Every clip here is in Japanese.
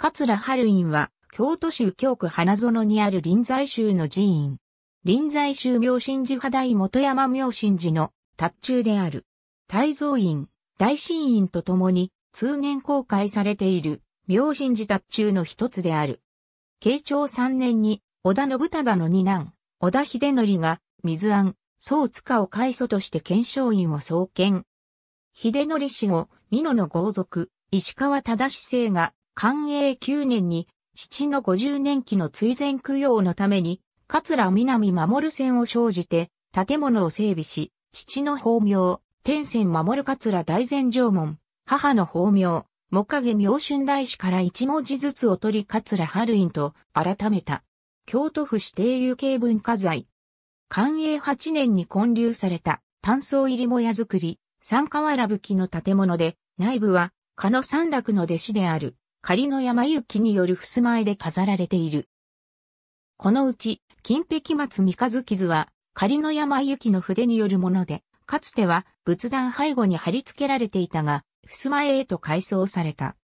桂春院は、京都市右京区花園にある臨済宗の寺院。臨済宗明神寺派大元山明神寺の達中である。大蔵院、大神院とともに、通年公開されている、明神寺達中の一つである。慶長三年に、織田信忠の二男、織田秀則が、水庵、宗塚を開祖として検証院を創建。秀則氏後、美濃の豪族、石川忠氏が寛永9年に、父の50年期の追善供養のために、桂南守線を生じて、建物を整備し、父の法名、天仙守桂大善城門、母の法名、木影明春大師から一文字ずつを取り桂春院と改めた。京都府指定有形文化財。寛永8年に建立された単層入りもや作り、三河原吹きの建物で、内部は、加野三楽の弟子である仮の山行きによる襖絵で飾られている。このうち、金碧松三日月図は、仮の山行きの筆によるもので、かつては仏壇背後に貼り付けられていたが、襖絵へと改装された。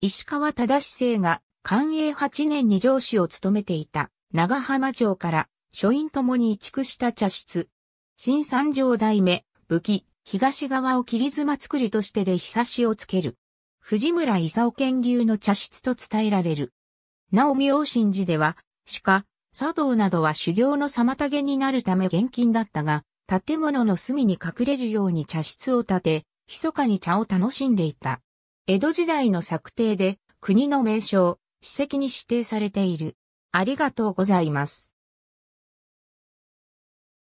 石川忠生が寛永8年に上司を務めていた長浜城から書院ともに移築した茶室。新三条代目、武器、東側を切妻作りとしてで日差しをつける。藤村勲研流の茶室と伝えられる。なお妙心寺では、鹿、茶道などは修行の妨げになるため厳禁だったが、建物の隅に隠れるように茶室を建て、密かに茶を楽しんでいた。江戸時代の策定で国の名称、史跡に指定されている。ありがとうございます。